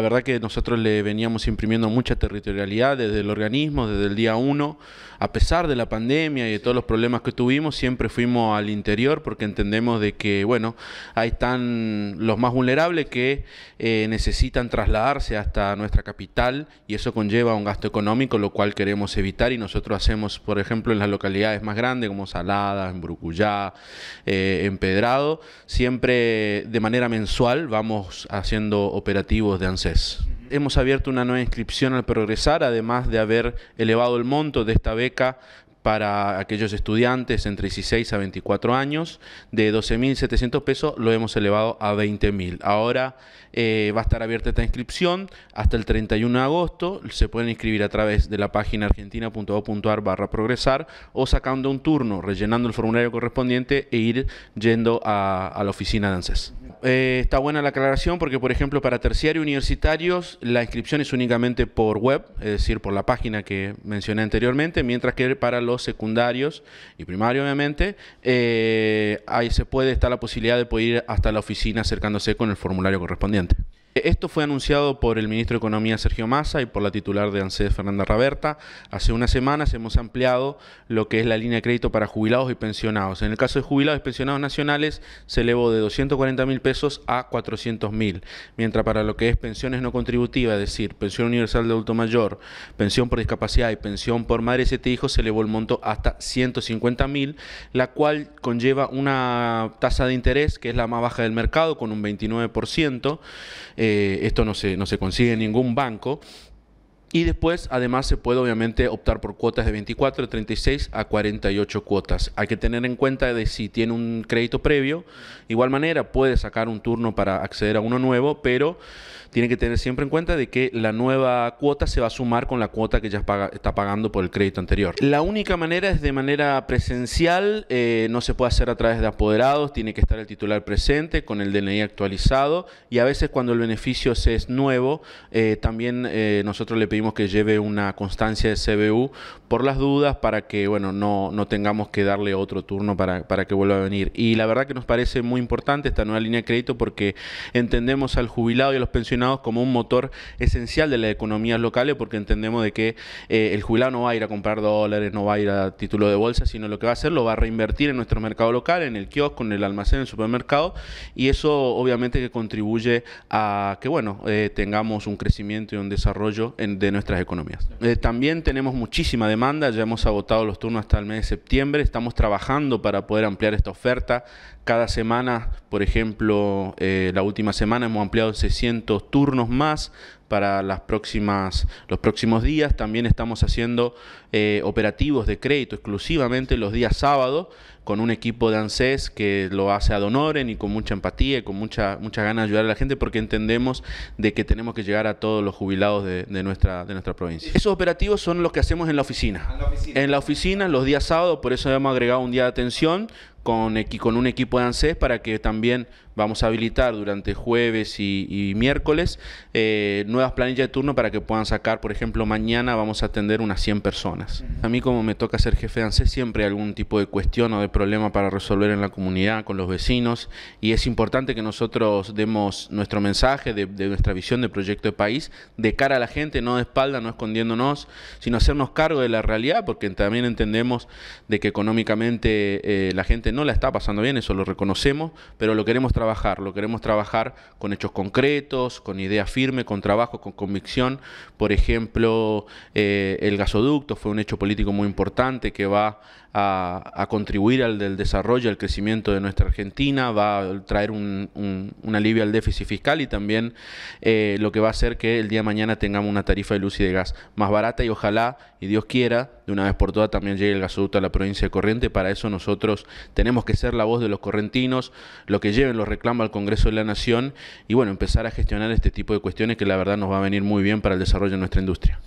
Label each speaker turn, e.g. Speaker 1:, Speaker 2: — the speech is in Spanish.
Speaker 1: La verdad que nosotros le veníamos imprimiendo mucha territorialidad desde el organismo, desde el día uno. A pesar de la pandemia y de todos los problemas que tuvimos, siempre fuimos al interior porque entendemos de que, bueno, ahí están los más vulnerables que eh, necesitan trasladarse hasta nuestra capital y eso conlleva un gasto económico, lo cual queremos evitar y nosotros hacemos, por ejemplo, en las localidades más grandes como salada en Brucuyá, en eh, Pedrado, siempre de manera mensual vamos haciendo operativos de ancestro hemos abierto una nueva inscripción al progresar, además de haber elevado el monto de esta beca para aquellos estudiantes entre 16 a 24 años, de 12.700 pesos lo hemos elevado a 20.000. Ahora eh, va a estar abierta esta inscripción hasta el 31 de agosto. Se pueden inscribir a través de la página argentina.gov.ar barra progresar o sacando un turno, rellenando el formulario correspondiente e ir yendo a la oficina de ANSES. Eh, está buena la aclaración porque, por ejemplo, para terciario universitarios la inscripción es únicamente por web, es decir, por la página que mencioné anteriormente, mientras que para los secundarios y primarios, obviamente, eh, ahí se puede, estar la posibilidad de poder ir hasta la oficina acercándose con el formulario correspondiente. Esto fue anunciado por el ministro de Economía Sergio Massa y por la titular de ANSES Fernanda Raberta. Hace unas semanas hemos ampliado lo que es la línea de crédito para jubilados y pensionados. En el caso de jubilados y pensionados nacionales se elevó de 240 mil pesos a 400 mil, mientras para lo que es pensiones no contributivas, es decir, pensión universal de adulto mayor, pensión por discapacidad y pensión por madre y siete hijos se elevó el monto hasta 150 mil, la cual conlleva una tasa de interés que es la más baja del mercado con un 29% esto no se, no se consigue en ningún banco, y después, además, se puede obviamente optar por cuotas de 24, 36 a 48 cuotas. Hay que tener en cuenta de si tiene un crédito previo. igual manera, puede sacar un turno para acceder a uno nuevo, pero tiene que tener siempre en cuenta de que la nueva cuota se va a sumar con la cuota que ya está pagando por el crédito anterior. La única manera es de manera presencial, eh, no se puede hacer a través de apoderados, tiene que estar el titular presente con el DNI actualizado y a veces cuando el beneficio es nuevo, eh, también eh, nosotros le pedimos que lleve una constancia de CBU por las dudas para que, bueno, no, no tengamos que darle otro turno para, para que vuelva a venir. Y la verdad que nos parece muy importante esta nueva línea de crédito porque entendemos al jubilado y a los pensionados como un motor esencial de las economías locales porque entendemos de que eh, el jubilado no va a ir a comprar dólares, no va a ir a título de bolsa, sino lo que va a hacer lo va a reinvertir en nuestro mercado local, en el kiosco, en el almacén, en el supermercado y eso obviamente que contribuye a que, bueno, eh, tengamos un crecimiento y un desarrollo en, nuestras economías. Eh, también tenemos muchísima demanda, ya hemos agotado los turnos hasta el mes de septiembre, estamos trabajando para poder ampliar esta oferta. Cada semana, por ejemplo, eh, la última semana hemos ampliado 600 turnos más, para las próximas, los próximos días. También estamos haciendo eh, operativos de crédito exclusivamente los días sábados con un equipo de ANSES que lo hace ad honoren y con mucha empatía y con mucha, mucha ganas de ayudar a la gente porque entendemos de que tenemos que llegar a todos los jubilados de, nuestra, de nuestra provincia. Esos operativos son los que hacemos En la oficina, en la oficina los días sábados, por eso hemos agregado un día de atención con, un equipo de ANSES para que también vamos a habilitar durante jueves y, miércoles eh, nuevas planillas de turno para que puedan sacar, por ejemplo, mañana vamos a atender unas 100 personas. A mí como me toca ser jefe de ANSES, siempre hay algún tipo de cuestión o de problema para resolver en la comunidad, con los vecinos, y es importante que nosotros demos nuestro mensaje de, nuestra visión de proyecto de país de cara a la gente, no de espalda, no escondiéndonos, sino hacernos cargo de la realidad, porque también entendemos de que económicamente eh, la gente no no la está pasando bien, eso lo reconocemos, pero lo queremos trabajar, lo queremos trabajar con hechos concretos, con idea firme, con trabajo, con convicción. Por ejemplo, eh, el gasoducto fue un hecho político muy importante que va a, contribuir al del desarrollo, al crecimiento de nuestra Argentina, va a traer un, alivio al déficit fiscal y también eh, lo que va a hacer que el día de mañana tengamos una tarifa de luz y de gas más barata y ojalá, y Dios quiera, de una vez por todas también llegue el gasoducto a la provincia de Corriente. Para eso nosotros tenemos tenemos que ser la voz de los correntinos, lo que lleven los reclamos al Congreso de la Nación y bueno, empezar a gestionar este tipo de cuestiones que la verdad nos va a venir muy bien para el desarrollo de nuestra industria.